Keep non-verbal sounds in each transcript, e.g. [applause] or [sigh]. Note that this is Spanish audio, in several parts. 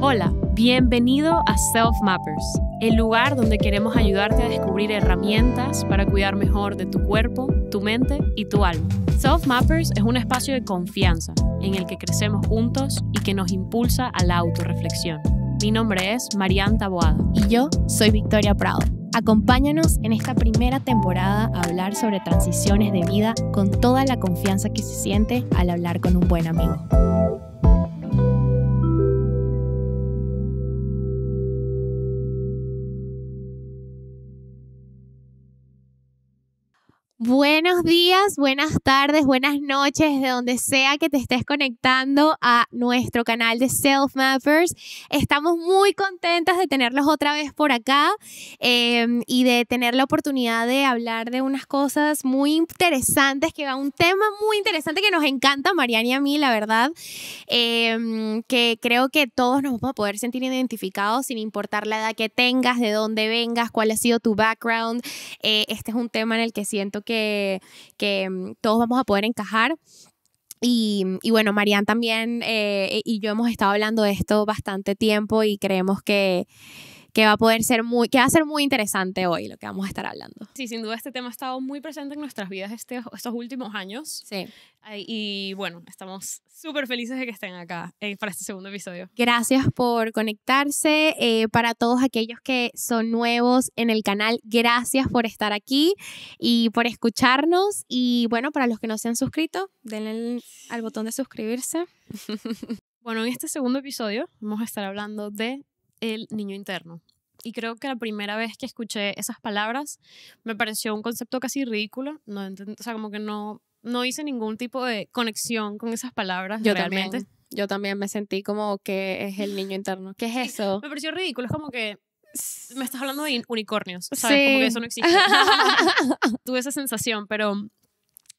Hola, bienvenido a Self Mappers, el lugar donde queremos ayudarte a descubrir herramientas para cuidar mejor de tu cuerpo, tu mente y tu alma. Self Mappers es un espacio de confianza en el que crecemos juntos y que nos impulsa a la autorreflexión. Mi nombre es Marian Taboada. Y yo soy Victoria Prado. Acompáñanos en esta primera temporada a hablar sobre transiciones de vida con toda la confianza que se siente al hablar con un buen amigo. Buenos días, buenas tardes, buenas noches, de donde sea que te estés conectando a nuestro canal de Self Mappers. Estamos muy contentas de tenerlos otra vez por acá em, y de tener la oportunidad de hablar de unas cosas muy interesantes, que va un tema muy interesante que nos encanta, Mariana y a mí, la verdad, em, que creo que todos nos vamos a poder sentir identificados sin importar la edad que tengas, de dónde vengas, cuál ha sido tu background. Eh, este es un tema en el que siento que que, mm, todos vamos a poder encajar. Y, mm, bueno, Marian también eh, y yo hemos estado hablando de esto bastante tiempo y creemos que, que va a poder ser muy, que va a ser muy interesante hoy lo que vamos a estar hablando. Sí, sin duda este tema ha estado muy presente en nuestras vidas este, estos últimos años. Sí. Y bueno, estamos súper felices de que estén acá eh, para este segundo episodio. Gracias por conectarse. Eh, para todos aquellos que son nuevos en el canal, gracias por estar aquí y por escucharnos. Y bueno, para los que no se han suscrito, denle al botón de suscribirse. [laughs] bueno, en este segundo episodio vamos a estar hablando de el niño interno. Y creo que la primera vez que escuché esas palabras me pareció un concepto casi ridículo, no, o sea, como que no, no hice ningún tipo de conexión con esas palabras Yo realmente. También. Yo también me sentí como que es el niño interno. ¿Qué es eso? Me pareció ridículo, es como que me estás hablando de unicornios, ¿sabes? Como que eso no existe. [laughs] Tuve esa sensación, pero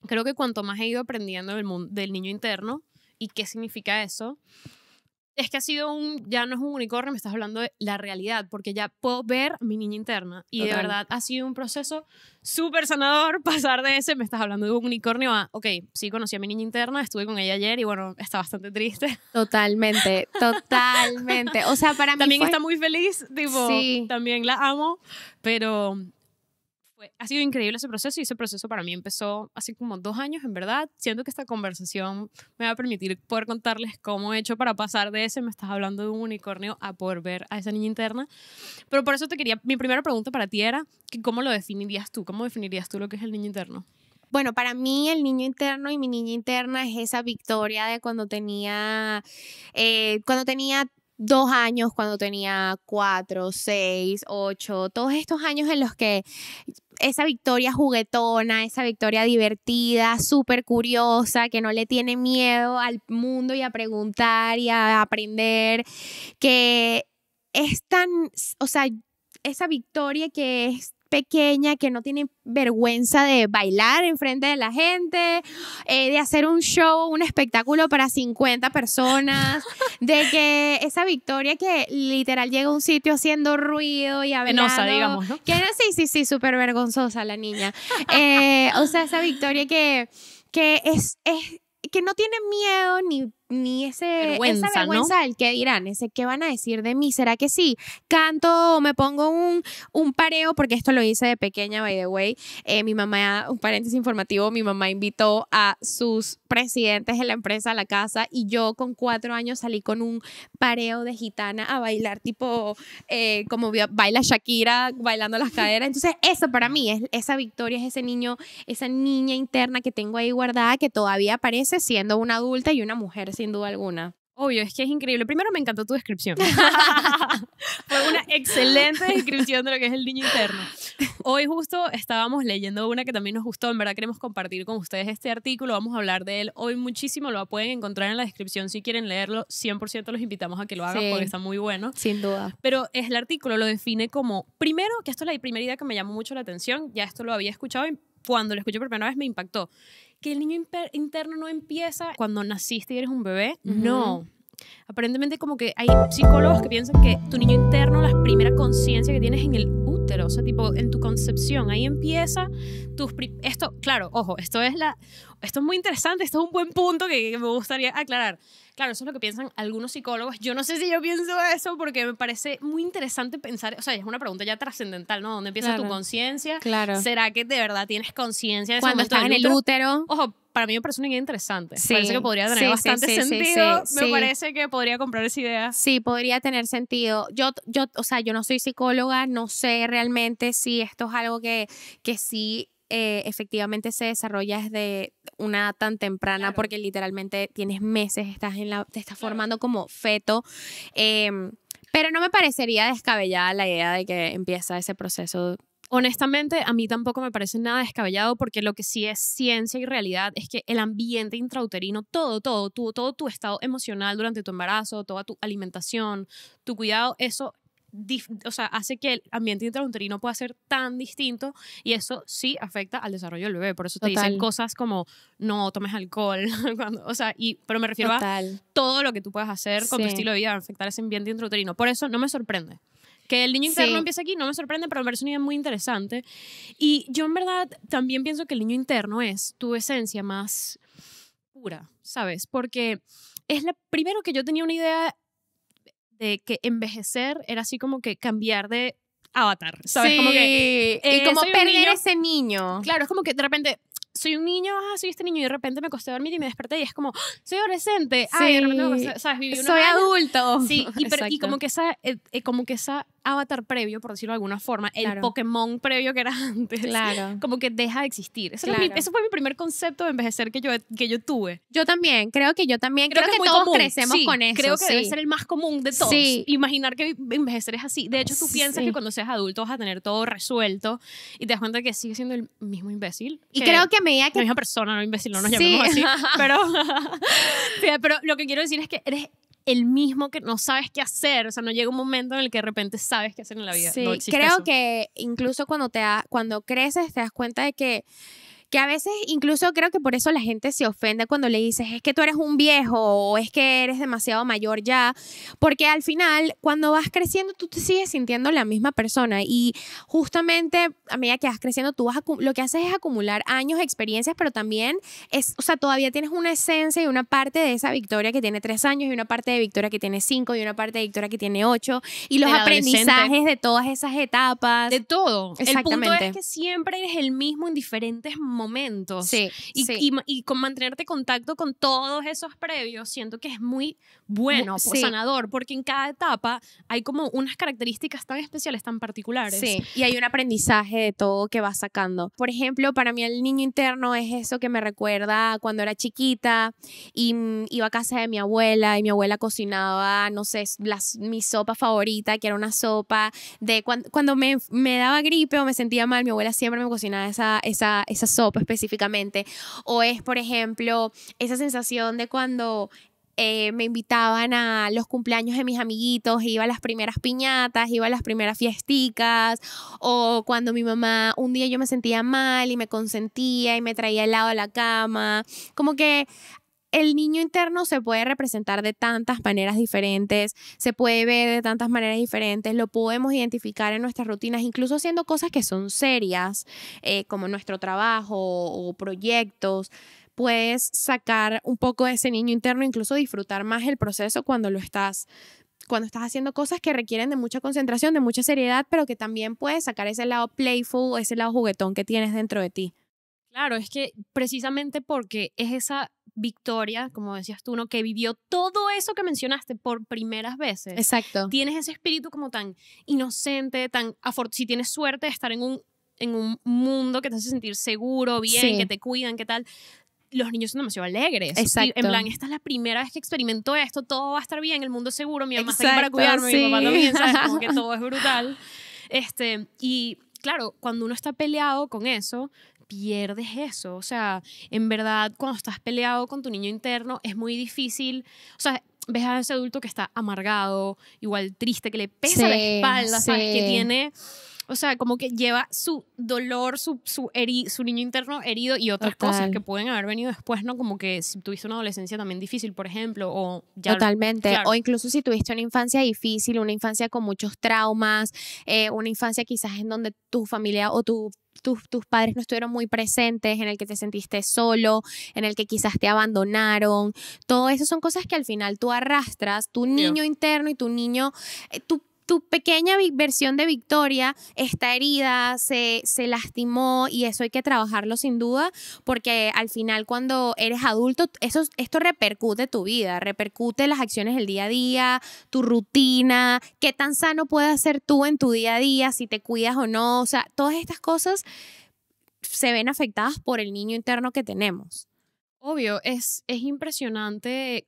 creo que cuanto más he ido aprendiendo del, mundo, del niño interno y qué significa eso, es que ha sido un, ya no es un unicornio, me estás hablando de la realidad, porque ya puedo ver mi niña interna. Y de verdad ha sido un proceso súper sanador [laughs] pasar de ese, me estás hablando de un unicornio a, ok, sí conocí a mi niña interna, estuve con ella ayer y bueno, está bastante triste. [laughs] Totalmente, totalmente. O sea, para mí... También está muy feliz, tipo, también la amo, pero ha sido increíble ese proceso y ese proceso para mí empezó así como dos años, en verdad. Siento que esta conversación me va a permitir poder contarles cómo he hecho para pasar de ese, me estás hablando de un unicornio, a poder ver a esa niña interna. Pero por eso te quería, mi primera pregunta para ti era, ¿cómo lo definirías tú? ¿Cómo definirías tú lo que es el niño interno? Bueno, para mí el niño interno y mi niña interna es esa victoria de cuando tenía, eh, cuando tenía dos años cuando tenía cuatro, seis, ocho, todos estos años en los que esa victoria juguetona, esa victoria divertida, súper curiosa, que no le tiene miedo al mundo y a preguntar y a aprender, que es tan, o sea, esa victoria que es pequeña que no tiene vergüenza de bailar en frente de la gente, eh, de hacer un show, un espectáculo para 50 personas, de que esa Victoria que literal llega a un sitio haciendo ruido y hablando. Venosa, digamos, ¿no? Que sí, sí, sí, súper vergonzosa la niña. Eh, o sea, esa Victoria que, que es, es que no tiene miedo ni ni ese, esa vergüenza que dirán, ese qué van a decir de mí, ¿será que sí? Canto o me pongo un, un pareo, porque esto lo hice de pequeña, by the way. Eh, mi mamá, un paréntesis informativo, mi mamá invitó a sus presidentes de la empresa a la casa y yo con cuatro años salí con un pareo de gitana a bailar tipo eh, como baila Shakira bailando las caderas. Entonces eso para mí es esa victoria, es ese niño, esa niña interna que tengo ahí guardada que todavía aparece siendo una adulta y una mujer sin duda alguna. Obvio, es que es increíble. Primero me encantó tu descripción. [laughs] [laughs] Fue una excelente descripción de lo que es el niño interno. Hoy justo estábamos leyendo una que también nos gustó. En verdad queremos compartir con ustedes este artículo. Vamos a hablar de él hoy muchísimo. Lo pueden encontrar en la descripción si quieren leerlo. 100% los invitamos a que lo hagan porque está muy bueno. Sin duda. Pero es el artículo lo define como, primero, que esto es la primera idea que me llamó mucho la atención. Ya esto lo había escuchado y cuando lo escuché por primera vez me impactó que el niño interno no empieza cuando naciste y eres un bebé. No. Aparentemente como que hay psicólogos que piensan que tu niño interno, la primera conciencia que tienes en el uh, o sea, tipo en tu concepción, ahí empieza tus esto, claro, ojo, esto es la esto es muy interesante, esto es un buen punto que, me gustaría aclarar. Claro, eso es lo que piensan algunos psicólogos. Yo no sé si yo pienso eso porque me parece muy interesante pensar, o sea, es una pregunta ya trascendental, ¿no? ¿Dónde empieza tu conciencia? Claro. ¿Será que de verdad tienes conciencia de Cuando estás en el útero? Ojo, para mí me una idea interesante. parece que podría tener bastante sentido. me parece que podría comprar esa idea. Sí, podría tener sentido. Yo, yo, o sea, yo no soy psicóloga, no sé realmente si esto es algo que, que sí eh, efectivamente se desarrolla desde una edad tan temprana, porque literalmente tienes meses, estás en la, te estás formando como feto. Em, pero no me parecería descabellada la idea de que empieza ese proceso honestamente, a mí tampoco me parece nada descabellado porque lo que sí es ciencia y realidad es que el ambiente intrauterino, todo, todo, tu, todo tu estado emocional durante tu embarazo, toda tu alimentación, tu cuidado, eso o sea, hace que el ambiente intrauterino pueda ser tan distinto y eso sí afecta al desarrollo del bebé. Por eso te dicen cosas como no tomes alcohol, [laughs] o sea, y, pero me refiero a todo lo que tú puedas hacer con tu estilo de vida, afectar ese ambiente intrauterino. Por eso no me sorprende. Que el niño interno empieza aquí no me sorprende, pero me parece una idea muy interesante. Y yo en verdad también pienso que el niño interno es tu esencia más pura, ¿sabes? Porque es la primero que yo tenía una idea de que envejecer era así como que cambiar de avatar, ¿sabes? Como que, eh, y como perder ese niño. Claro, es como que de repente soy un niño, ah, soy este niño, y de repente me costé dormir y me desperté y es como, ah, soy adolescente, soy adulto. Sí, y, eh, eh, como que esa, como que esa avatar previo, por decirlo de alguna forma, el Pokémon previo que era [laughs] antes, como que deja de existir. Eso, fue mi primer concepto de envejecer que yo, que yo tuve. Yo también, creo que yo también, creo, que, todos crecemos con eso. Creo que debe ser el más común de todos. Imaginar que envejecer es así. De hecho, tú piensas que cuando seas adulto vas a tener todo resuelto y te das cuenta que sigues siendo el mismo imbécil. Y creo que a medida que... La misma persona, no imbécil, no nos llamemos así. [laughs] Pero, [laughs] pero lo que quiero decir es que eres el mismo que no sabes qué hacer. O sea, no llega un momento en el que de repente sabes qué hacer en la vida. Sí, creo que incluso cuando, te cuando creces te das cuenta de que que a veces incluso creo que por eso la gente se ofende cuando le dices, es que tú eres un viejo o es que eres demasiado mayor ya, porque al final cuando vas creciendo tú te sigues sintiendo la misma persona y justamente a medida que vas creciendo tú vas lo que haces es acumular años, experiencias, pero también es, o sea, todavía tienes una esencia y una parte de esa victoria que tiene tres años y una parte de victoria que tiene cinco y una parte de victoria que tiene ocho y los aprendizajes de todas esas etapas. De todo. Exactamente. El punto es que siempre eres el mismo en diferentes momentos momentos sí, y, Y, con mantenerte contacto con todos esos previos, siento que es muy bueno, sanador, porque en cada etapa hay como unas características tan especiales, tan particulares. Sí, y hay un aprendizaje de todo que vas sacando. Por ejemplo, para mí el niño interno es eso que me recuerda cuando era chiquita y iba a casa de mi abuela y mi abuela cocinaba, no sé, las, mi sopa favorita, que era una sopa de cuando, cuando me, me daba gripe o me sentía mal, mi abuela siempre me cocinaba esa, esa, esa sopa específicamente, o es, por ejemplo, esa sensación de cuando eh, me invitaban a los cumpleaños de mis amiguitos, iba a las primeras piñatas, iba a las primeras fiesticas, o cuando mi mamá, un día yo me sentía mal y me consentía y me traía al lado de la cama, como que el niño interno se puede representar de tantas maneras diferentes, se puede ver de tantas maneras diferentes, lo podemos identificar en nuestras rutinas, incluso haciendo cosas que son serias, eh, como nuestro trabajo o proyectos. Puedes sacar un poco de ese niño interno, incluso disfrutar más el proceso cuando lo estás cuando estás haciendo cosas que requieren de mucha concentración, de mucha seriedad, pero que también puedes sacar ese lado playful, ese lado juguetón que tienes dentro de ti. Claro, es que precisamente porque es esa Victoria, como decías tú, ¿no? que vivió todo eso que mencionaste por primeras veces. Exacto. Tienes ese espíritu como tan inocente, tan si tienes suerte de estar en un en un mundo que te hace sentir seguro, bien, que te cuidan, qué tal los niños son demasiado alegres. Exacto. en plan, esta es la primera vez que experimento esto, todo va a estar bien, el mundo es seguro, mi mamá está aquí para cuidarme, mi papá Como que [laughs] todo es brutal. Este, y claro, cuando uno está peleado con eso, pierdes eso. O sea, en verdad, cuando estás peleado con tu niño interno, es muy difícil. O sea, ves a ese adulto que está amargado, igual triste, que le pesa la espalda, ¿sabes? Que tiene o sea, como que lleva su dolor, su, su, su niño interno herido y otras cosas que pueden haber venido después, ¿no? Como que si tuviste una adolescencia también difícil, por ejemplo, o Totalmente. O incluso si tuviste una infancia difícil, una infancia con muchos traumas, eh, una infancia quizás en donde tu familia o tus, tus, padres no estuvieron muy presentes, en el que te sentiste solo, en el que quizás te abandonaron. Todo eso son cosas que al final tú arrastras, tu niño interno y tu niño, eh, tu tu pequeña versión de Victoria está herida, se, se lastimó y eso hay que trabajarlo sin duda, porque al final cuando eres adulto, eso, esto repercute tu vida, repercute las acciones del día a día, tu rutina, qué tan sano puedes ser tú en tu día a día, si te cuidas o no, o sea, todas estas cosas se ven afectadas por el niño interno que tenemos. Obvio, es, es impresionante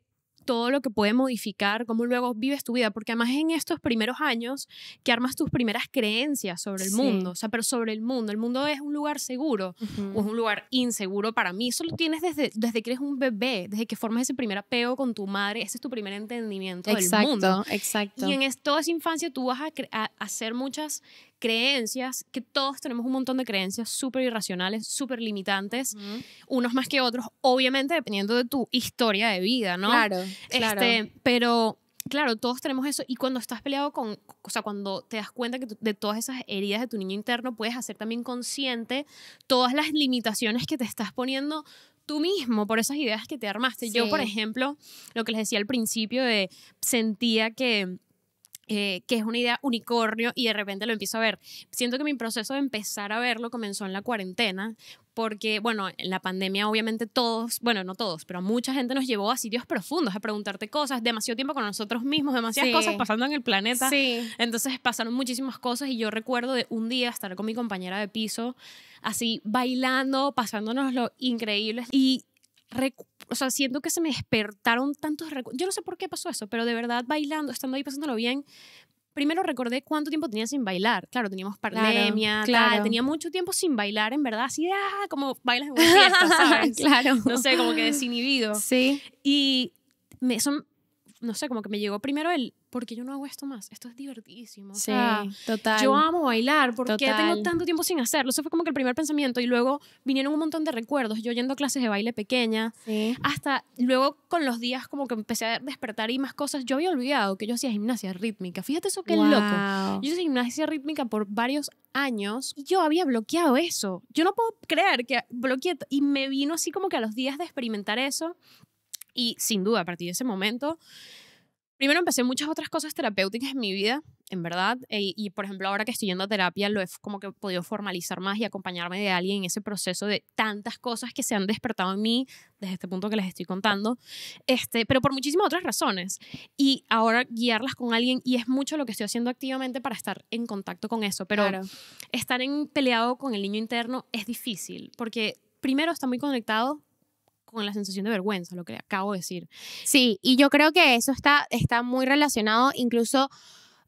todo lo que puede modificar, cómo luego vives tu vida, porque además en estos primeros años que armas tus primeras creencias sobre el mundo, o sea, pero sobre el mundo, el mundo es un lugar seguro o es un lugar inseguro para mí, eso lo tienes desde, desde que eres un bebé, desde que formas ese primer apego con tu madre, ese es tu primer entendimiento del mundo. Exacto, exacto. Y en toda esa infancia tú vas a hacer muchas creencias, que todos tenemos un montón de creencias súper irracionales, súper limitantes, unos más que otros, obviamente dependiendo de tu historia de vida, ¿no? Este, claro, pero claro, todos tenemos eso y cuando estás peleado con, o sea, cuando te das cuenta que de todas esas heridas de tu niño interno, puedes hacer también consciente todas las limitaciones que te estás poniendo tú mismo por esas ideas que te armaste. Yo, por ejemplo, lo que les decía al principio de sentía que eh, que es una idea unicornio y de repente lo empiezo a ver. Siento que mi proceso de empezar a verlo comenzó en la cuarentena, porque, bueno, en la pandemia obviamente todos, bueno, no todos, pero mucha gente nos llevó a sitios profundos, a preguntarte cosas, demasiado tiempo con nosotros mismos, demasiadas cosas pasando en el planeta. Sí. Entonces pasaron muchísimas cosas y yo recuerdo de un día estar con mi compañera de piso, así bailando, pasándonos lo increíble y recuerdo o sea, siento que se me despertaron tantos recuerdos. Yo no sé por qué pasó eso, pero de verdad bailando, estando ahí pasándolo bien, primero recordé cuánto tiempo tenía sin bailar. Claro, teníamos pandemia, tenía mucho tiempo sin bailar, en verdad, así ah, como bailas en una fiesta, [laughs] ¿sabes? claro. No sé, como que desinhibido. Sí. Y me, son, no sé, como que me llegó primero el, porque yo no hago esto más? Esto es divertidísimo. sí, total. Yo amo bailar, porque qué tengo tanto tiempo sin hacerlo? Eso fue como que el primer pensamiento y luego vinieron un montón de recuerdos, yo yendo a clases de baile pequeña, sí. hasta luego con los días como que empecé a despertar y más cosas, yo había olvidado que yo hacía gimnasia rítmica, fíjate eso que es loco. Yo hice gimnasia rítmica por varios años y yo había bloqueado eso. Yo no puedo creer que bloqueé y me vino así como que a los días de experimentar eso y sin duda a partir de ese momento Primero empecé muchas otras cosas terapéuticas en mi vida, en verdad, eh, y por ejemplo ahora que estoy yendo a terapia lo he como que he podido formalizar más y acompañarme de alguien en ese proceso de tantas cosas que se han despertado en mí desde este punto que les estoy contando, este, pero por muchísimas otras razones. Y ahora guiarlas con alguien y es mucho lo que estoy haciendo activamente para estar en contacto con eso, pero estar en peleado con el niño interno es difícil porque primero está muy conectado con la sensación de vergüenza, lo que acabo de decir. Sí, y yo creo que eso está, está muy relacionado incluso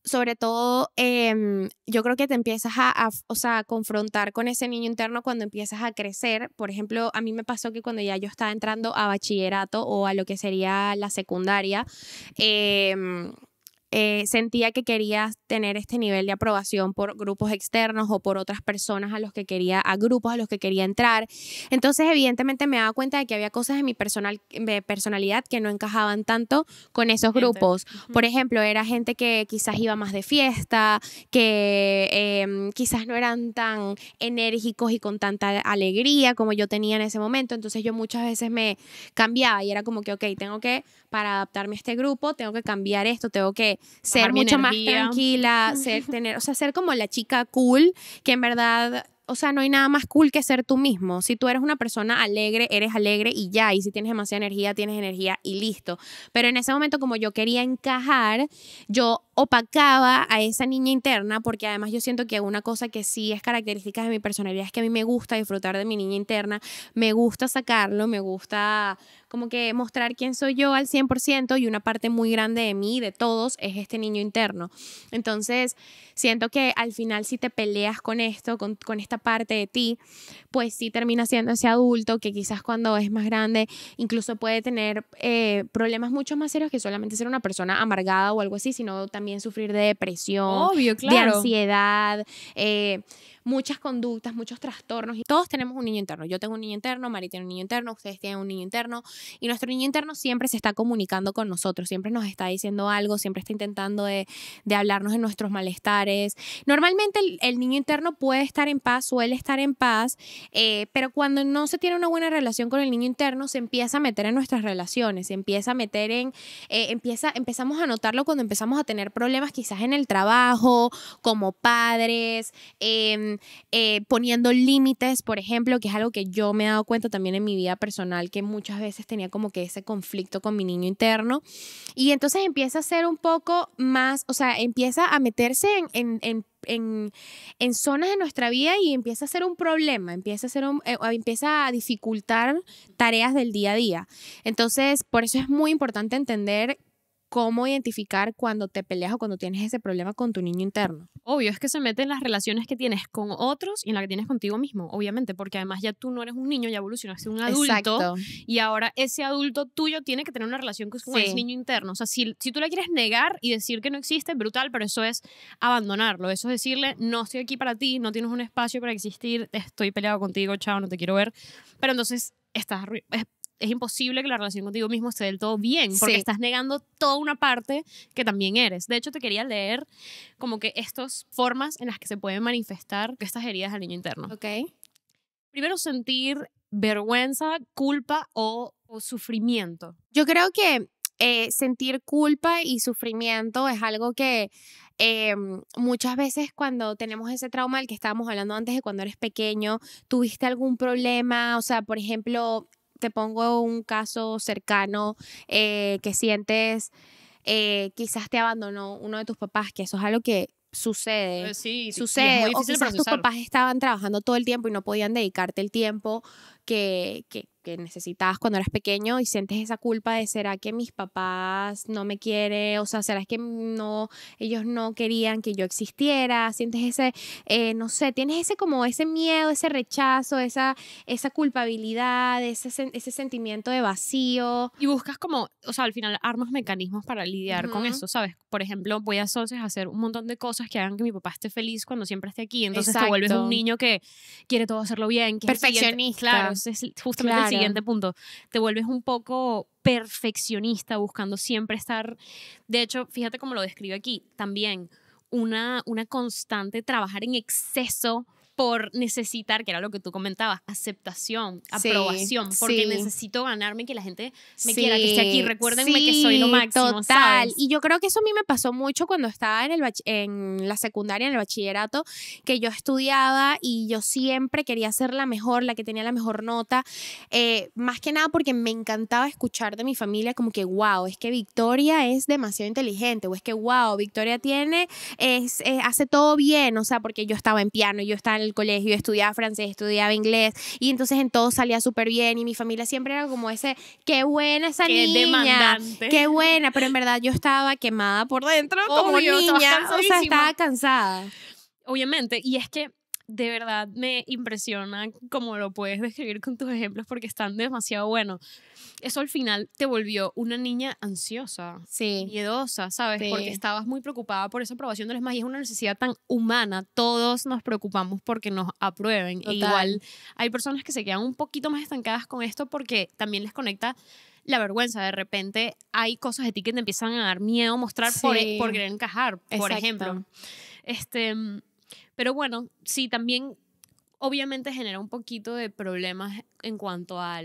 sobre todo, em, yo creo que te empiezas a, o sea, a, confrontar con ese niño interno cuando empiezas a crecer. Por ejemplo, a mí me pasó que cuando ya yo estaba entrando a bachillerato o a lo que sería la secundaria, eh, eh, sentía que quería tener este nivel de aprobación por grupos externos o por otras personas a los que quería, a grupos a los que quería entrar. Entonces, evidentemente me daba cuenta de que había cosas en mi personal, de personalidad que no encajaban tanto con esos grupos. Por ejemplo, era gente que quizás iba más de fiesta, que em, quizás no eran tan enérgicos y con tanta alegría como yo tenía en ese momento. Entonces yo muchas veces me cambiaba y era como que, ok, tengo que, para adaptarme a este grupo, tengo que cambiar esto, tengo que ser mucho más tranquila, [laughs] ser tener, o ser como la chica cool, que en verdad o sea, no hay nada más cool que ser tú mismo. Si tú eres una persona alegre, eres alegre y ya. Y si tienes demasiada energía, tienes energía y listo. Pero en ese momento, como yo quería encajar, yo opacaba a esa niña interna, porque además yo siento que una cosa que sí es característica de mi personalidad es que a mí me gusta disfrutar de mi niña interna, me gusta sacarlo, me gusta como que mostrar quién soy yo al 100% y una parte muy grande de mí, de todos, es este niño interno. Entonces, siento que al final si te peleas con esto, con, con esta parte de ti, pues sí termina siendo ese adulto que quizás cuando es más grande incluso puede tener eh, problemas mucho más serios que solamente ser una persona amargada o algo así, sino también también sufrir de depresión, de ansiedad. Eh, muchas conductas, muchos trastornos. Y todos tenemos un niño interno. Yo tengo un niño interno, Mari tiene un niño interno, ustedes tienen un niño interno. Y nuestro niño interno siempre se está comunicando con nosotros, siempre nos está diciendo algo, siempre está intentando de, hablarnos de nuestros malestares. Normalmente el, niño interno puede estar en paz, suele estar en paz, eh, pero cuando no se tiene una buena relación con el niño interno, se empieza a meter en nuestras relaciones, se empieza a meter en, eh, empieza, empezamos a notarlo cuando empezamos a tener problemas quizás en el trabajo, como padres. Eh, eh, poniendo límites, por ejemplo, que es algo que yo me he dado cuenta también en mi vida personal, que muchas veces tenía como que ese conflicto con mi niño interno. Y entonces empieza a ser un poco más, o sea, empieza a meterse en, zonas de nuestra vida y empieza a ser un problema, empieza a, ser eh, empieza a dificultar tareas del día a día. Entonces, por eso es muy importante entender cómo identificar cuando te peleas o cuando tienes ese problema con tu niño interno. Obvio, es que se mete en las relaciones que tienes con otros y en la que tienes contigo mismo, obviamente, porque además ya tú no eres un niño, ya evolucionaste un adulto y ahora ese adulto tuyo tiene que tener una relación con ese niño interno. O sea, si, si tú la quieres negar y decir que no existe, brutal, pero eso es abandonarlo, eso es decirle, no estoy aquí para ti, no tienes un espacio para existir, estoy peleado contigo, chao, no te quiero ver. Pero entonces estás es imposible que la relación contigo mismo esté del todo bien, porque estás negando toda una parte que también eres. De hecho, te quería leer como que estas formas en las que se pueden manifestar estas heridas al niño interno. Ok. Primero, sentir vergüenza, culpa o, sufrimiento. Yo creo que eh, sentir culpa y sufrimiento es algo que eh, muchas veces cuando tenemos ese trauma del que estábamos hablando antes de cuando eres pequeño, tuviste algún problema, o sea, por ejemplo, te pongo un caso cercano eh, que sientes, eh, quizás te abandonó uno de tus papás, que eso es algo que sucede. Eh, sí, sucede. muy o quizás tus papás estaban trabajando todo el tiempo y no podían dedicarte el tiempo que, que, necesitabas cuando eras pequeño y sientes esa culpa de será que mis papás no me quieren, o sea, será que no, ellos no querían que yo existiera, sientes ese, eh, no sé, tienes ese como ese miedo, ese rechazo, esa, esa culpabilidad, ese, ese sentimiento de vacío. Y buscas como, o sea, al final armas mecanismos para lidiar con eso, ¿sabes? Por ejemplo, voy a a hacer un montón de cosas que hagan que mi papá esté feliz cuando siempre esté aquí, entonces te vuelves un niño que quiere todo hacerlo bien, que perfeccionista, es claro, entonces, justamente el siguiente punto, te vuelves un poco perfeccionista buscando siempre estar, de hecho, fíjate cómo lo describe aquí, también una, una constante trabajar en exceso por necesitar, que era lo que tú comentabas, aceptación, aprobación, porque necesito ganarme que la gente me quiera, que esté aquí, recuérdenme que soy lo máximo. Total. Y yo creo que eso a mí me pasó mucho cuando estaba en, el en la secundaria, en el bachillerato, que yo estudiaba y yo siempre quería ser la mejor, la que tenía la mejor nota, eh, más que nada porque me encantaba escuchar de mi familia como que, wow, es que Victoria es demasiado inteligente, o es que, wow, Victoria tiene, es, eh, hace todo bien, o sea, porque yo estaba en piano, yo estaba en el colegio, estudiaba francés, estudiaba inglés y entonces en todo salía súper bien y mi familia siempre era como ese, qué buena esa qué demandante. qué buena, pero en verdad yo estaba quemada por dentro como niña, o sea, estaba cansada. Obviamente, y es que de verdad me impresiona cómo lo puedes describir con tus ejemplos porque están demasiado buenos. Eso al final te volvió una niña ansiosa, sí. miedosa, ¿sabes? Porque estabas muy preocupada por esa aprobación de los más y es una necesidad tan humana. Todos nos preocupamos porque nos aprueben. E igual hay personas que se quedan un poquito más estancadas con esto porque también les conecta la vergüenza. De repente hay cosas de ti que te empiezan a dar miedo mostrar por, querer encajar, por ejemplo. Este mm, pero bueno, sí, también obviamente genera un poquito de problemas en cuanto a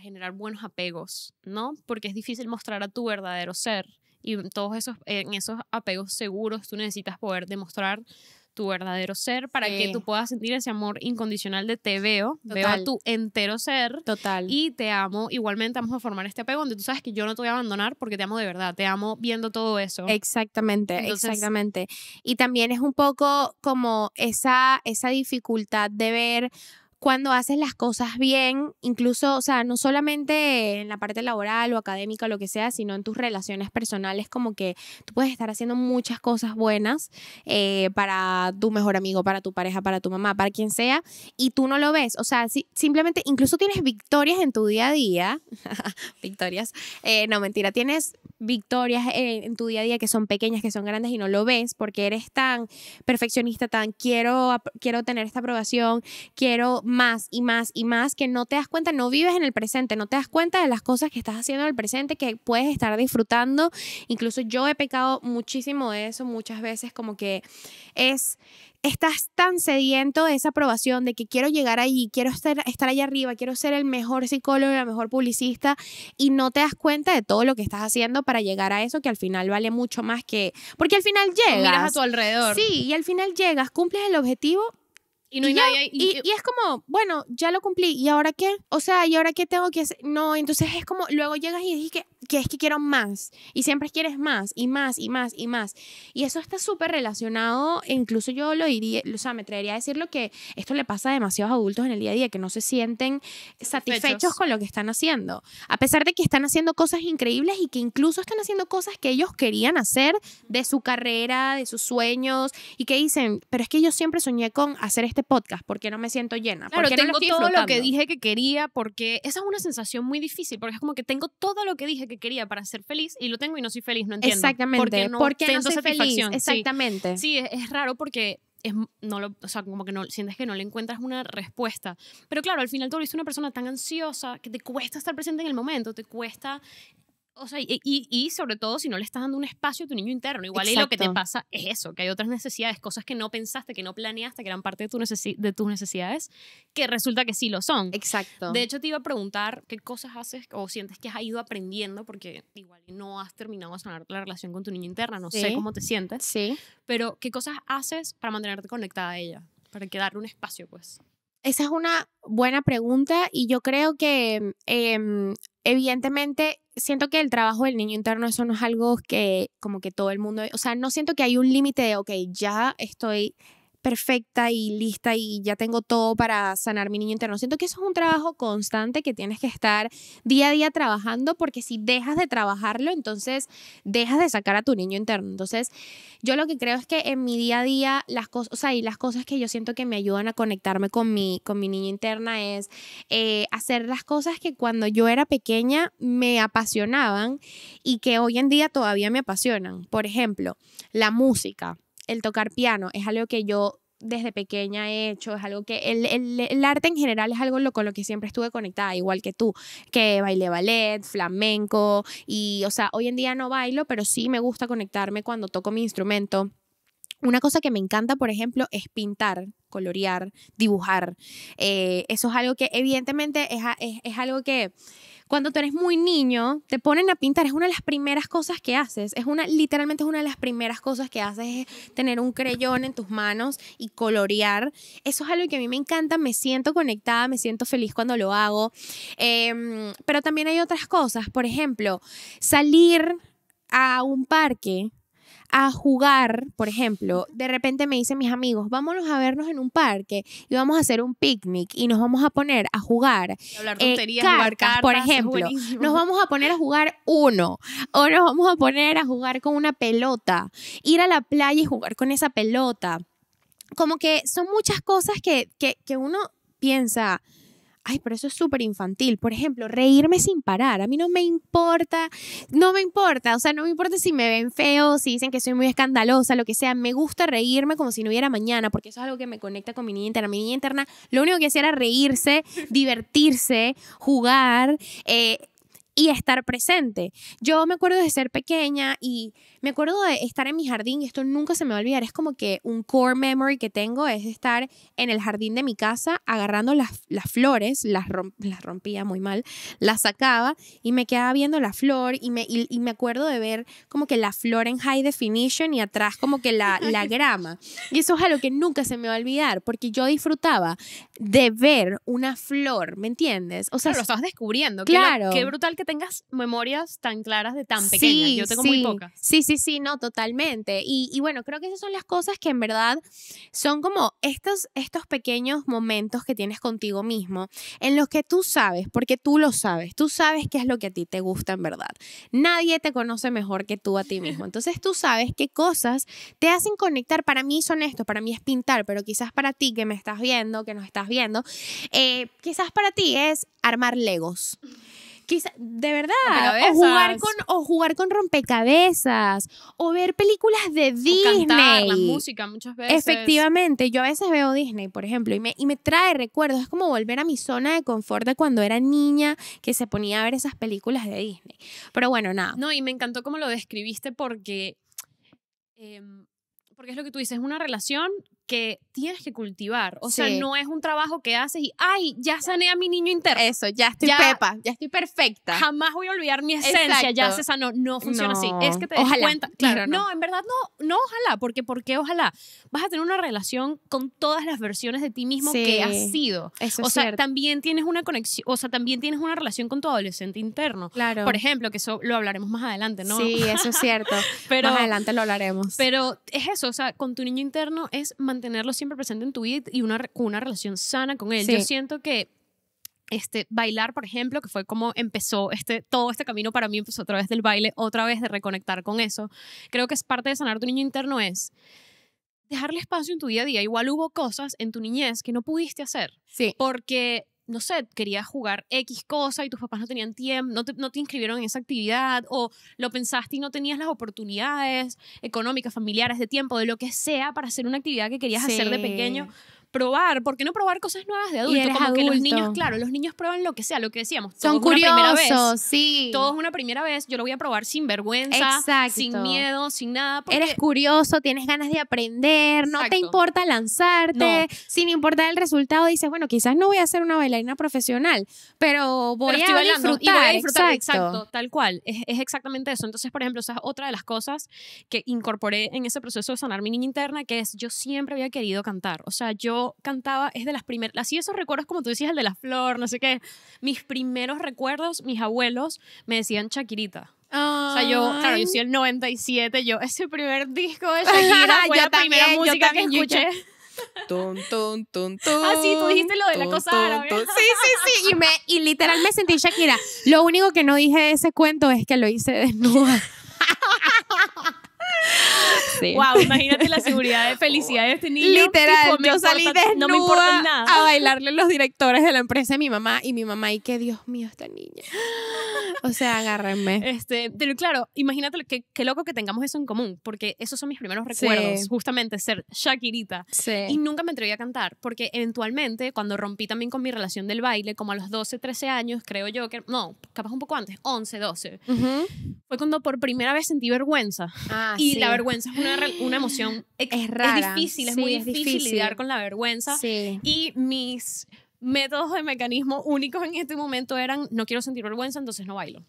generar buenos apegos, ¿no? Porque es difícil mostrar a tu verdadero ser y todos esos, en esos apegos seguros tú necesitas poder demostrar tu verdadero ser para que tú puedas sentir ese amor incondicional de te veo, veo a tu entero ser. Y te amo. Igualmente vamos a formar este apego donde tú sabes que yo no te voy a abandonar porque te amo de verdad, te amo viendo todo eso. Exactamente, exactamente. Y también es un poco como esa, esa dificultad de ver cuando haces las cosas bien, incluso, o sea, no solamente en la parte laboral o académica o lo que sea, sino en tus relaciones personales, como que tú puedes estar haciendo muchas cosas buenas eh, para tu mejor amigo, para tu pareja, para tu mamá, para quien sea, y tú no lo ves. O sea, simplemente, incluso tienes victorias en tu día a día, [laughs] victorias, eh, no mentira, tienes victorias en, eh, en, tu día a día que son pequeñas, que son grandes y no lo ves porque eres tan perfeccionista, tan quiero, quiero tener esta aprobación, quiero más y más y más que no te das cuenta, no vives en el presente, no te das cuenta de las cosas que estás haciendo en el presente, que puedes estar disfrutando. Incluso yo he pecado muchísimo de eso muchas veces, como que es estás tan sediento de esa aprobación, de que quiero llegar allí, quiero estar, estar allá arriba, quiero ser el mejor psicólogo, el mejor publicista, y no te das cuenta de todo lo que estás haciendo para llegar a eso, que al final vale mucho más que... Porque al final llegas... miras a tu alrededor. Sí, y al final llegas, cumples el objetivo y no y y, es como, bueno, ya lo cumplí, ¿y ahora qué? O sea, ¿y ahora qué tengo que hacer? No, entonces es como, luego llegas y dices que, es que quiero más, y siempre quieres más, y más, y más, y más. Y eso está súper relacionado, e incluso yo lo diría, o sea, me traería a decirlo que esto le pasa a demasiados adultos en el día a día, que no se sienten satisfechos, satisfechos con lo que están haciendo, a pesar de que están haciendo cosas increíbles y que incluso están haciendo cosas que ellos querían hacer de su carrera, de sus sueños, y que dicen, pero es que yo siempre soñé con hacer este este podcast? porque no me siento llena? porque tengo todo lo que dije que quería, porque esa es una sensación muy difícil, porque es como que tengo todo lo que dije que quería para ser feliz y lo tengo y no soy feliz, no entiendo. Exactamente. Porque no, ¿Por soy Exactamente. Sí, es, raro porque es, no lo, o sea, como que no, sientes que no le encuentras una respuesta. Pero claro, al final tú eres una persona tan ansiosa que te cuesta estar presente en el momento, te cuesta o y, sobre todo si no le estás dando un espacio a tu niño interno. Igual ahí lo que te pasa es eso, que hay otras necesidades, cosas que no pensaste, que no planeaste, que eran parte de, tu de tus necesidades, que resulta que sí lo son. Exacto. De hecho, te iba a preguntar qué cosas haces o sientes que has ido aprendiendo, porque igual no has terminado de sanar la relación con tu niño interno, no sé cómo te sientes. Sí. Pero qué cosas haces para mantenerte conectada a ella, para que darle un espacio, pues. Esa es una buena pregunta y yo creo que mm, em, evidentemente siento que el trabajo del niño interno eso no es algo que como que todo el mundo, o sea, no siento que hay un límite de, ok, ya estoy perfecta y lista y ya tengo todo para sanar mi niño interno. Siento que eso es un trabajo constante que tienes que estar día a día trabajando porque si dejas de trabajarlo, entonces dejas de sacar a tu niño interno. Entonces, yo lo que creo es que en mi día a día las cosas, o las cosas que yo siento que me ayudan a conectarme con mi, con mi niña interna es eh, hacer las cosas que cuando yo era pequeña me apasionaban y que hoy en día todavía me apasionan. Por ejemplo, la música el tocar piano es algo que yo desde pequeña he hecho, es algo que el, arte en general es algo con lo que siempre estuve conectada, igual que tú, que bailé ballet, flamenco y, o sea, hoy en día no bailo, pero sí me gusta conectarme cuando toco mi instrumento. Una cosa que me encanta, por ejemplo, es pintar, colorear, dibujar. Eh, eso es algo que evidentemente es, es algo que cuando tú eres muy niño, te ponen a pintar, es una de las primeras cosas que haces, es una, literalmente es una de las primeras cosas que haces, tener un creyón en tus manos y colorear. Eso es algo que a mí me encanta, me siento conectada, me siento feliz cuando lo hago. Em, pero también hay otras cosas, por ejemplo, salir a un parque a jugar, por ejemplo, de repente me dicen mis amigos, vámonos a vernos en un parque y vamos a hacer un picnic y nos vamos a poner a jugar. Hablar eh, tonterías, por ejemplo. Nos vamos a poner a jugar uno o nos vamos a poner a jugar con una pelota, ir a la playa y jugar con esa pelota. Como que son muchas cosas que, que, que uno piensa, ay, pero eso es súper infantil. Por ejemplo, reírme sin parar. A mí no me importa, no me importa. O sea, no me importa si me ven feo, si dicen que soy muy escandalosa, lo que sea. Me gusta reírme como si no hubiera mañana, porque eso es algo que me conecta con mi niña interna. Mi niña interna lo único que hacía era reírse, [laughs] divertirse, jugar. Eh, y estar presente. Yo me acuerdo de ser pequeña y me acuerdo de estar en mi jardín y esto nunca se me va a olvidar. Es como que un core memory que tengo es estar en el jardín de mi casa agarrando las, las flores, las, las rompía muy mal, las sacaba y me quedaba viendo la flor y me, y, me acuerdo de ver como que la flor en high definition y atrás como que la, [laughs] la grama. Y eso es algo que nunca se me va a olvidar porque yo disfrutaba de ver una flor, ¿me entiendes? O sea, lo estabas descubriendo. Claro. Qué, brutal que tengas memorias tan claras de tan pequeñas. yo tengo muy pocas. Sí, sí sí, sí, no, totalmente. Y, bueno, creo que esas son las cosas que en verdad son como estos, estos pequeños momentos que tienes contigo mismo en los que tú sabes, porque tú lo sabes, tú sabes qué es lo que a ti te gusta en verdad. Nadie te conoce mejor que tú a ti mismo. Entonces tú sabes qué cosas te hacen conectar. Para mí son esto, para mí es pintar, pero quizás para ti que me estás viendo, que nos estás viendo, eh, quizás para ti es armar legos. Quizá, de verdad, o jugar, con, o jugar con rompecabezas, o ver películas de Disney. O cantar, la música muchas veces. Efectivamente, yo a veces veo Disney, por ejemplo, y me, y me trae recuerdos. Es como volver a mi zona de confort de cuando era niña que se ponía a ver esas películas de Disney. Pero bueno, nada. No, y me encantó cómo lo describiste porque... Em, porque es lo que tú dices, es una relación que tienes que cultivar. O sea, no es un trabajo que haces y, ay, ya sané a mi niño interno. Eso, ya estoy pepa, ya estoy perfecta. Jamás voy a olvidar mi esencia, ya se sanó. No funciona así. Es que te cuenta. Claro, no. en verdad no, no ojalá, porque ¿por ojalá? Vas a tener una relación con todas las versiones de ti mismo que has sido. o sea, también tienes una conexión, o sea, también tienes una relación con tu adolescente interno. Claro. Por ejemplo, que eso lo hablaremos más adelante, ¿no? Sí, eso es cierto. [laughs] más adelante lo hablaremos. Pero es eso, o sea, con tu niño interno es mantener tenerlo siempre presente en tu vida y una, una relación sana con él. Yo siento que este, bailar, por ejemplo, que fue como empezó este, todo este camino para mí, empezó a través del baile, otra vez de reconectar con eso. Creo que es parte de sanar tu niño interno es dejarle espacio en tu día a día. Igual hubo cosas en tu niñez que no pudiste hacer. Sí. Porque no sé, querías jugar X cosa y tus papás no tenían tiempo, no te, no te inscribieron en esa actividad o lo pensaste y no tenías las oportunidades económicas, familiares, de tiempo, de lo que sea para hacer una actividad que querías hacer de pequeño probar, ¿por qué no probar cosas nuevas de adulto? como que los niños, claro, los niños prueban lo que sea, lo que decíamos. Son curiosos, una vez. sí. Todo es una primera vez, yo lo voy a probar sin vergüenza, sin miedo, sin nada. Eres curioso, tienes ganas de aprender, no te importa lanzarte, sin importar el resultado, dices, bueno, quizás no voy a ser una bailarina profesional, pero voy, a, disfrutar, a Exacto. tal cual, es, es exactamente eso. Entonces, por ejemplo, esa es otra de las cosas que incorporé en ese proceso de sanar mi niña interna, que es yo siempre había querido cantar, o sea, yo cantaba es de las primeras, así esos recuerdos como tú decías, el de la flor, no sé qué. Mis primeros recuerdos, mis abuelos me decían Shakirita. O sea, yo, claro, yo soy el 97, yo ese primer disco de [laughs] Shakira fue la primera música que escuché. [laughs] Ah, sí, tú dijiste lo de la cosa [laughs] Sí, sí, sí. Y, me, y literal me sentí Shakira. Lo único que no dije de ese cuento es que lo hice desnuda. Wow, imagínate la seguridad de felicidad de este niño. Literal, yo salí desnuda no me importa nada. a bailarle los directores de la empresa de mi mamá y mi mamá y que Dios mío esta niña. [laughs] O sea, agárrenme. Este, pero claro, imagínate qué, loco que tengamos eso en común, porque esos son mis primeros recuerdos, justamente ser Shakirita. Sí. Y nunca me atreví a cantar, porque eventualmente, cuando rompí también con mi relación del baile, como a los 12, 13 años, creo yo que, no, capaz un poco antes, 11, 12, fue cuando por primera vez sentí vergüenza. Ah, y la vergüenza es una, una emoción, es, rara. Es difícil, es muy difícil, difícil, lidiar con la vergüenza. Y mis métodos de mecanismo únicos en este momento eran no quiero sentir vergüenza, entonces no bailo.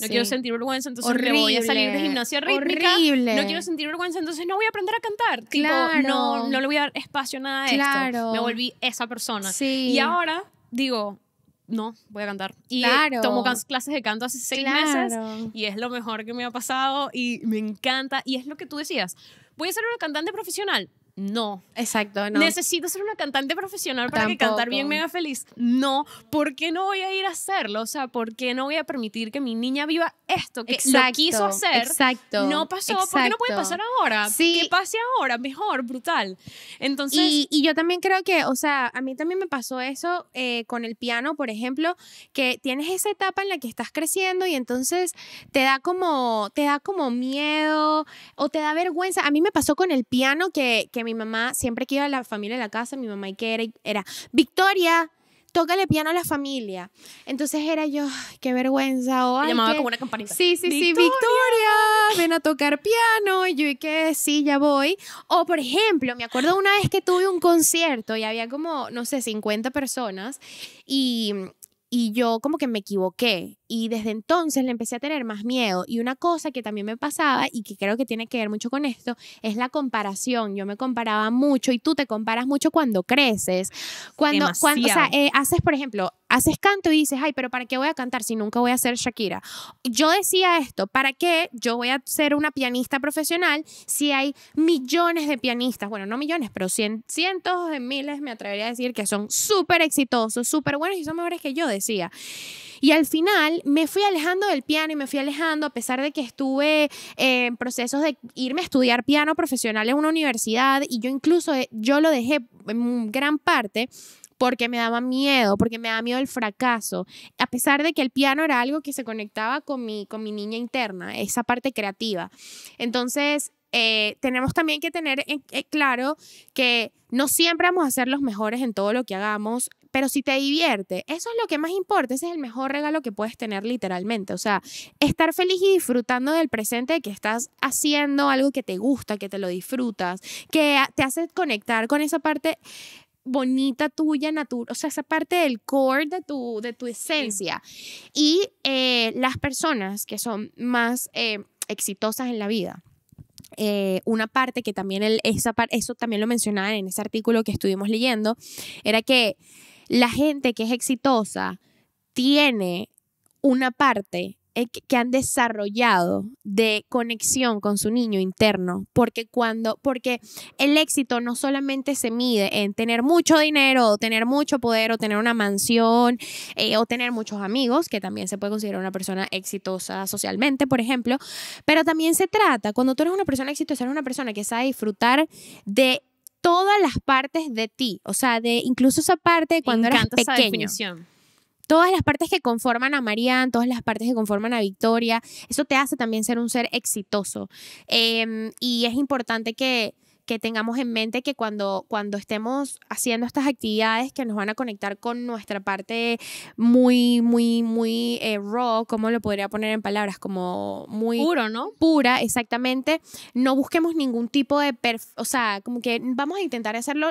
no quiero sentir vergüenza, entonces no voy a salir de gimnasia rítmica. No quiero sentir vergüenza, entonces no voy a aprender a cantar. Tipo, no, no le voy a dar espacio a nada de esto. Me volví esa persona. Y ahora digo, no, voy a cantar. Y tomo clases de canto hace seis meses y es lo mejor que me ha pasado y me encanta. Y es lo que tú decías, voy a ser una cantante profesional. No. Exacto, Necesito ser una cantante profesional para que cantar bien me haga feliz. No. ¿Por qué no voy a ir a hacerlo? O sea, ¿por qué no voy a permitir que mi niña viva esto que quiso hacer? Exacto. No pasó. ¿Por qué no puede pasar ahora? Sí. Que pase ahora, mejor, brutal. Entonces. Y, yo también creo que, o sea, a mí también me pasó eso eh, con el piano, por ejemplo, que tienes esa etapa en la que estás creciendo y entonces te da como, te da como miedo o te da vergüenza. A mí me pasó con el piano que, que me mi mamá, siempre que iba a la familia a la casa, mi mamá y que era, era Victoria, tócale piano a la familia. Entonces era yo, qué vergüenza. Oh, llamaba como una campanita. Sí, sí, sí, Victoria, ven a tocar piano. Y yo, y que sí, ya voy. O, por ejemplo, me acuerdo una vez que tuve un concierto y había como, no sé, 50 personas y, y yo como que me equivoqué y desde entonces le empecé a tener más miedo. Y una cosa que también me pasaba y que creo que tiene que ver mucho con esto es la comparación. Yo me comparaba mucho y tú te comparas mucho cuando creces. Cuando, cuando o sea, eh, haces, por ejemplo, haces canto y dices, ay, pero ¿para qué voy a cantar si nunca voy a ser Shakira? Yo decía esto, ¿para qué yo voy a ser una pianista profesional si hay millones de pianistas? Bueno, no millones, pero cientos de miles, me atrevería a decir, que son súper exitosos, súper buenos y son mejores que yo, decía. Y al final me fui alejando del piano y me fui alejando a pesar de que estuve eh, en procesos de irme a estudiar piano profesional en una universidad y yo incluso eh, yo lo dejé en gran parte porque me daba miedo, porque me daba miedo el fracaso, a pesar de que el piano era algo que se conectaba con mi, con mi niña interna, esa parte creativa. Entonces, eh, tenemos también que tener claro que no siempre vamos a ser los mejores en todo lo que hagamos pero si te divierte, eso es lo que más importa, ese es el mejor regalo que puedes tener literalmente, o sea, estar feliz y disfrutando del presente, que estás haciendo algo que te gusta, que te lo disfrutas, que te hace conectar con esa parte bonita tuya, natural, o sea, esa parte del core de tu, de tu esencia. Y eh, las personas que son más eh, exitosas en la vida. Eh, una parte que también, el, esa, eso también lo mencionaban en ese artículo que estuvimos leyendo, era que la gente que es exitosa tiene una parte e-, que han desarrollado de conexión con su niño interno, porque cuando porque el éxito no solamente se mide en tener mucho dinero o tener mucho poder o tener una mansión eh, o tener muchos amigos, que también se puede considerar una persona exitosa socialmente, por ejemplo, pero también se trata, cuando tú eres una persona exitosa, eres una persona que sabe disfrutar de todas las partes de ti, o sea, de incluso esa parte cuando eras pequeño. Todas las partes que conforman a Marianne, todas las partes que conforman a Victoria, eso te hace también ser un ser exitoso. Em, y es importante que, que tengamos en mente que cuando, cuando estemos haciendo estas actividades que nos van a conectar con nuestra parte muy, muy, muy eh, raw, ¿cómo lo podría poner en palabras? Como muy... Puro, ¿no? Pura, exactamente. No busquemos ningún tipo de... o sea, como que vamos a intentar hacerlo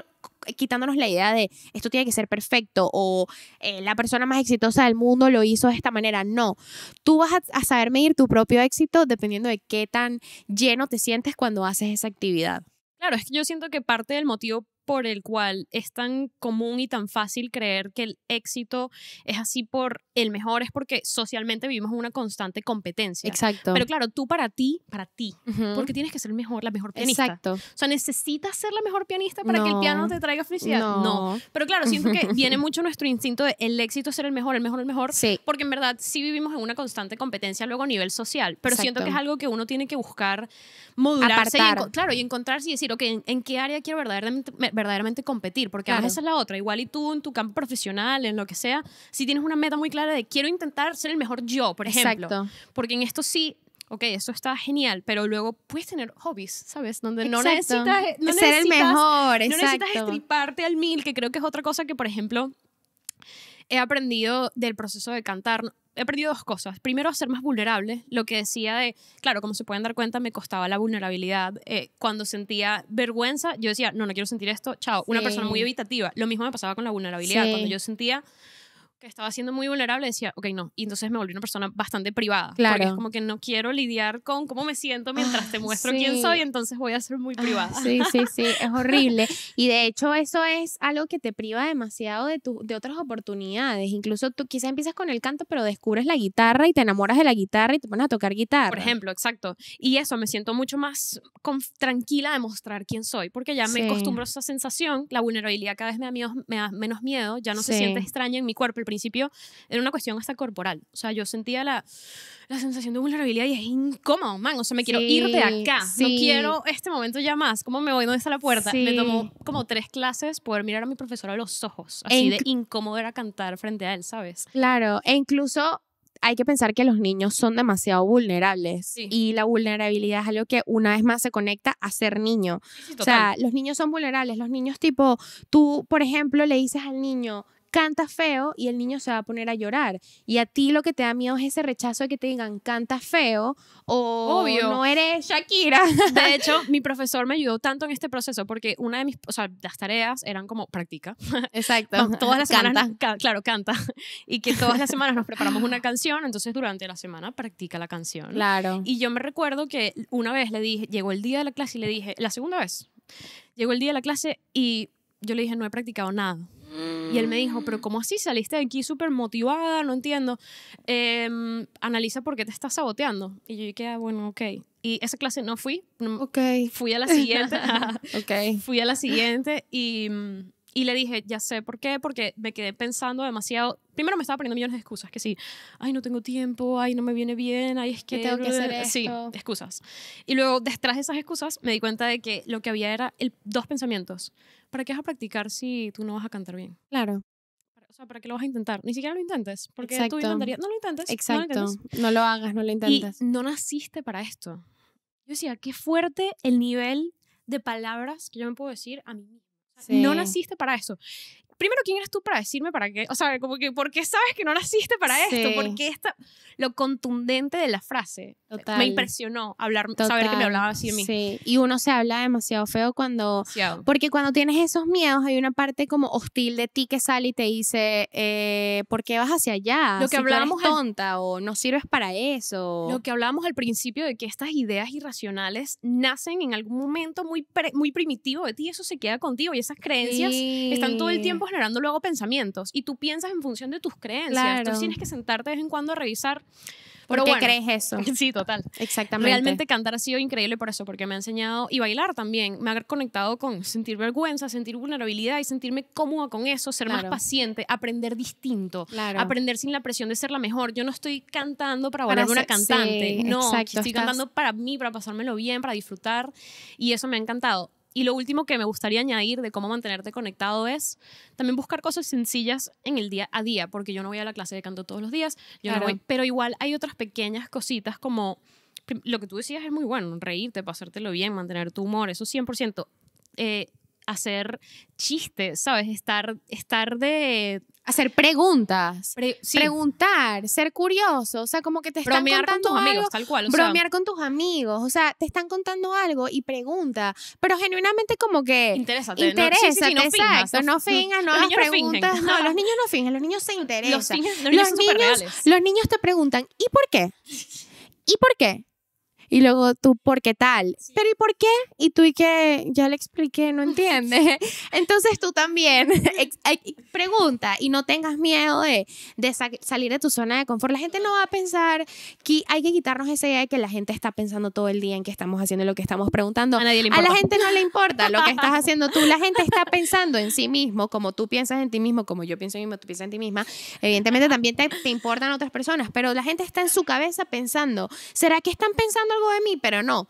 quitándonos la idea de esto tiene que ser perfecto o eh, la persona más exitosa del mundo lo hizo de esta manera. No, tú vas a saber medir tu propio éxito dependiendo de qué tan lleno te sientes cuando haces esa actividad. Claro, es que yo siento que parte del motivo por el cual es tan común y tan fácil creer que el éxito es así por el mejor, es porque socialmente vivimos una constante competencia. Exacto. Pero claro, tú para ti, para ti, porque tienes que ser mejor, la mejor pianista. Exacto. O sea, necesitas ser la mejor pianista para que el piano te traiga felicidad. No. Pero claro, siento que [laughs] viene mucho nuestro instinto de el éxito ser el mejor, el mejor, el mejor. Sí. Porque en verdad sí vivimos en una constante competencia luego a nivel social. Pero siento que es algo que uno tiene que buscar modularse. Y claro, y encontrarse y decir, ok, en qué área quiero verdaderamente, verdaderamente competir, porque a veces es la otra. Igual y tú en tu campo profesional, en lo que sea, si tienes una meta muy clara de quiero intentar ser el mejor yo, por ejemplo. Porque en esto sí ok, eso está genial, pero luego puedes tener hobbies, ¿sabes? Donde no necesitas, ser el mejor, exacto. No necesitas estriparte al mil, que creo que es otra cosa que, por ejemplo, he aprendido del proceso de cantar he perdido dos cosas. Primero, hacer ser más vulnerable. Lo que decía de, claro, como se pueden dar cuenta, me costaba la vulnerabilidad. Eh, cuando sentía vergüenza, yo decía, no, no quiero sentir esto, chao. Una persona muy evitativa. Lo mismo me pasaba con la vulnerabilidad. Cuando yo sentía que estaba siendo muy vulnerable, decía, ok, no. Y entonces me volví una persona bastante privada. Claro. Porque es como que no quiero lidiar con cómo me siento mientras te ah, muestro quién soy, entonces voy a ser muy ah, privada. sí, sí, sí, es [laughs] horrible. Y de hecho eso es algo que te priva demasiado de, de otras oportunidades. Incluso tú quizás empiezas con el canto, pero descubres la guitarra y te enamoras de la guitarra y te pones a tocar guitarra. Por ejemplo, exacto. Y eso, me siento mucho más tranquila de mostrar quién soy, porque ya me acostumbro a esa sensación, la vulnerabilidad cada vez me da, me da menos miedo, ya no se siente extraña en mi cuerpo principio era una cuestión hasta corporal. O sea, yo sentía la, sensación de vulnerabilidad y es incómodo, man. O sea, me quiero ir de acá. No quiero este momento ya más. ¿Cómo me voy? ¿Dónde está la puerta? Me tomó como tres clases poder mirar a mi profesor a los ojos. Así de incómodo era cantar frente a él, ¿sabes? Claro. E incluso hay que pensar que los niños son demasiado vulnerables y la vulnerabilidad es algo que una vez más se conecta a ser niño. o sea, los niños son vulnerables, los niños tipo, tú, por ejemplo, le dices al niño, canta feo y el niño se va a poner a llorar. Y a ti lo que te da miedo es ese rechazo de que te digan canta feo o no eres Shakira. [laughs] De hecho, [laughs] mi profesor me ayudó tanto en este proceso porque una de mis, o sea, las tareas eran como practica. [laughs] Exacto. todas las canta. semanas, claro, canta. Y que todas las semanas nos preparamos una canción, entonces durante la semana practica la canción. Claro. Y yo me recuerdo que una vez le dije, llegó el día de la clase y le dije, la segunda vez, llegó el día de la clase y yo le dije, no he practicado nada y él me dijo, pero ¿cómo así saliste de aquí súper motivada? No entiendo. Em, analiza por qué te estás saboteando. Y yo dije, ah, bueno, ok. Y esa clase no fui. Fui a la siguiente. ok Fui a la siguiente [laughs] [laughs] y mm, y le dije, ya sé por qué, porque me quedé pensando demasiado. Primero me estaba poniendo millones de excusas, que sí, ay, no tengo tiempo, ay, no me viene bien, ay, es que... tengo que hacer [laughs] esto. Sí, excusas. Y luego, detrás de esas excusas, me di cuenta de que lo que había era el, dos pensamientos. ¿Para qué vas a practicar si tú no vas a cantar bien? Claro. O sea, ¿para qué lo vas a intentar? Ni siquiera lo intentes, porque tú intentarías... No lo intentes. Exacto. No lo, no lo hagas, no lo intentes. Y no naciste para esto. Yo decía, qué fuerte el nivel de palabras que yo me puedo decir a mí misma. No naciste para eso primero, ¿quién eres tú para decirme para qué? O sea, como que, ¿por qué sabes que no naciste para esto? ¿Por qué esta, lo contundente de la frase? Total. Me impresionó hablar, saber que me hablaba así de mí. Sí, y uno se habla demasiado feo cuando... Porque cuando tienes esos miedos hay una parte como hostil de ti que sale y te dice, eh, ¿por qué vas hacia allá? Lo que hablábamos... tonta o no sirves para eso. Lo que hablábamos al principio de que estas ideas irracionales nacen en algún momento muy, muy primitivo de ti, eso se queda contigo y esas creencias están todo el tiempo generando luego pensamientos y tú piensas en función de tus creencias. Entonces tienes que sentarte de vez en cuando a revisar. ¿Por qué crees eso? [laughs] Sí, total. Exactamente. Realmente cantar ha sido increíble por eso, porque me ha enseñado, y bailar también, me ha conectado con sentir vergüenza, sentir vulnerabilidad y sentirme cómoda con eso, ser más paciente, aprender distinto, aprender sin la presión de ser la mejor. Yo no estoy cantando para volver una cantante, no, estoy cantando para mí, para pasármelo bien, para disfrutar, y eso me ha encantado. Y lo último que me gustaría añadir de cómo mantenerte conectado es también buscar cosas sencillas en el día a día, porque yo no voy a la clase de canto todos los días, pero igual hay otras pequeñas cositas como lo que tú decías es muy bueno, reírte, pasártelo bien, mantener tu humor, eso 100% hacer chistes, ¿sabes? Estar, estar de... Hacer preguntas, preguntar, ser curioso, o sea, como que te están bromear con tus amigos, tal cual, o bromear con tus amigos, o sea, te están contando algo y pregunta, pero genuinamente como que interésate, interésate, no, no exacto, no fingas, no hagas preguntas, no, los niños no fingen, los niños se interesan, los, los niños te preguntan, ¿y por qué? [laughs] ¿Y por qué? Y luego tú, ¿por qué tal? Pero ¿y por qué? Y tú y que ya le expliqué, no [laughs] entiendes. Entonces tú también [laughs] [laughs] pregunta y no tengas miedo de, salir de tu zona de confort. La gente no va a pensar que hay que quitarnos esa idea de que la gente está pensando todo el día en que estamos haciendo, lo que estamos preguntando. A, nadie le a la gente no le importa lo que estás haciendo tú. La gente está pensando en sí mismo, como tú piensas en ti mismo, como yo pienso en mí, tú piensas en ti misma. Evidentemente también te, te importan otras personas, pero la gente está en su cabeza pensando, ¿será que están pensando de mí, pero no.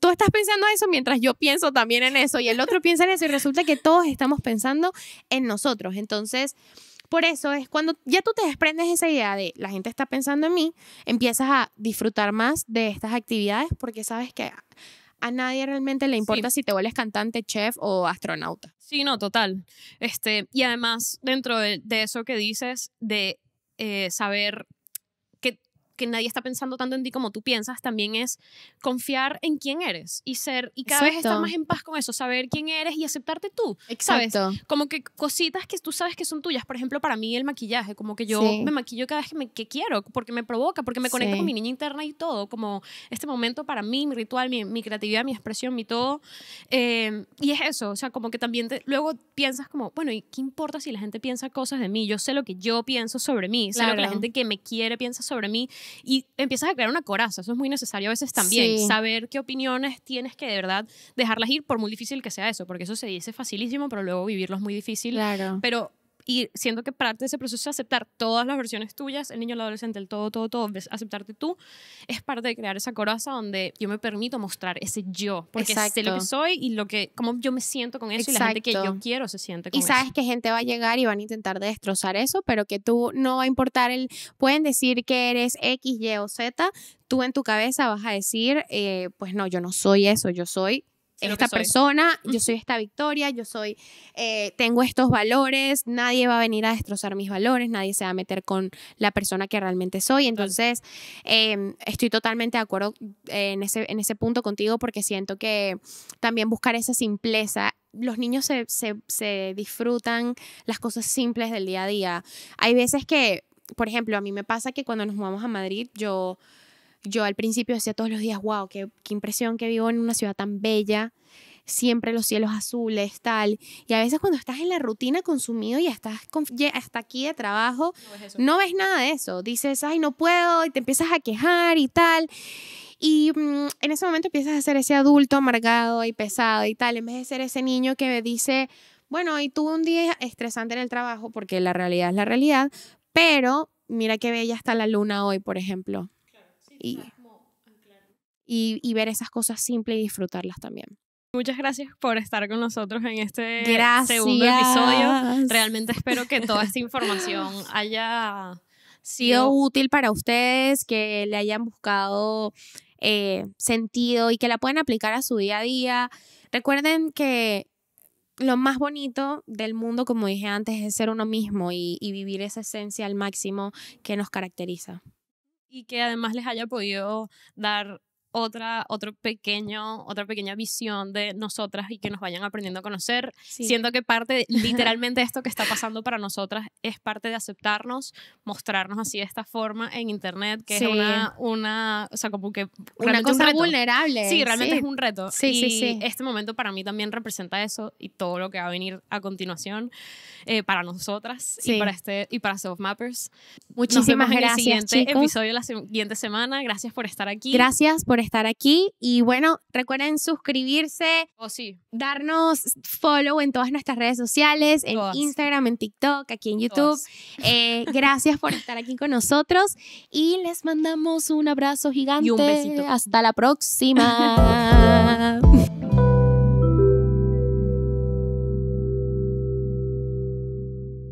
Tú estás pensando eso mientras yo pienso también en eso y el otro piensa en eso y resulta que todos estamos pensando en nosotros. Entonces, por eso es cuando ya tú te desprendes esa idea de la gente está pensando en mí, empiezas a disfrutar más de estas actividades porque sabes que a, nadie realmente le importa si te vuelves cantante, chef o astronauta. Sí, no, total. Este, y además, dentro de, eso que dices, de eh, saber que nadie está pensando tanto en ti como tú piensas, también es confiar en quién eres y ser, y cada vez estar más en paz con eso, saber quién eres y aceptarte tú. Exacto. Como que cositas que tú sabes que son tuyas, por ejemplo, para mí el maquillaje, como que yo me maquillo cada vez que, quiero, porque me provoca, porque me conecta con mi niña interna y todo, como este momento para mí, mi ritual, mi, creatividad, mi expresión, mi todo. Em, y es eso, o sea, como que también luego piensas como, bueno, ¿y qué importa si la gente piensa cosas de mí? Yo sé lo que yo pienso sobre mí, sé lo que la gente que me quiere piensa sobre mí y empiezas a crear una coraza. Eso es muy necesario a veces también, saber qué opiniones tienes que de verdad dejarlas ir, por muy difícil que sea eso, porque eso se dice facilísimo, pero luego vivirlo es muy difícil. Claro. Pero y siento que parte de ese proceso es aceptar todas las versiones tuyas, el niño, el adolescente, el todo, todo, todo, aceptarte tú, es parte de crear esa coraza donde yo me permito mostrar ese yo, porque sé lo que soy y lo que, cómo yo me siento con eso y la gente que yo quiero se siente con Y sabes que gente va a llegar y van a intentar destrozar eso, pero que tú no va a importar el, pueden decir que eres X, Y o Z, tú en tu cabeza vas a decir, eh, pues no, yo no soy eso, yo soy esta persona, yo soy esta Victoria, yo soy, eh, tengo estos valores, nadie va a venir a destrozar mis valores, nadie se va a meter con la persona que realmente soy. Entonces, em, estoy totalmente de acuerdo eh, en ese, en ese punto contigo porque siento que también buscar esa simpleza los niños se, se, disfrutan las cosas simples del día a día. Hay veces que, por ejemplo, a mí me pasa que cuando nos vamos a Madrid, yo yo al principio decía todos los días, wow, qué, impresión que vivo en una ciudad tan bella, siempre los cielos azules, tal. Y a veces cuando estás en la rutina consumido y estás hasta aquí de trabajo, no ves, nada de eso. Dices, ay, no puedo, y te empiezas a quejar y tal. Y mm, en ese momento empiezas a ser ese adulto amargado y pesado y tal, en vez de ser ese niño que me dice, bueno, hoy tuve un día estresante en el trabajo porque la realidad es la realidad, pero mira qué bella está la luna hoy, por ejemplo y, y, ver esas cosas simples y disfrutarlas también. Muchas gracias por estar con nosotros en este segundo episodio. Realmente espero que toda [laughs] esta información haya sido útil para ustedes, que le hayan buscado eh, sentido y que la puedan aplicar a su día a día. Recuerden que lo más bonito del mundo, como dije antes, es ser uno mismo y, y vivir esa esencia al máximo que nos caracteriza y que además les haya podido dar otra, otro pequeño, otra pequeña visión de nosotras y que nos vayan aprendiendo a conocer. Sí. Siento que parte, [laughs] literalmente esto que está pasando para nosotras es parte de aceptarnos, mostrarnos así de esta forma en Internet, que es una, una, o sea, como que... Una cosa vulnerable. Sí, realmente es un reto. Sí, y sí, este momento para mí también representa eso y todo lo que va a venir a continuación eh, para nosotras y para este y para Soft Mappers. Muchísimas nos vemos gracias, en el siguiente episodio la siguiente semana. Gracias por estar aquí. Gracias por estar aquí. Y bueno, recuerden suscribirse. o oh, Darnos follow en todas nuestras redes sociales, en Instagram, en TikTok, aquí en YouTube. [laughs] Eh, gracias por estar aquí con nosotros. Y les mandamos un abrazo gigante. Y un besito. Hasta la próxima. [laughs]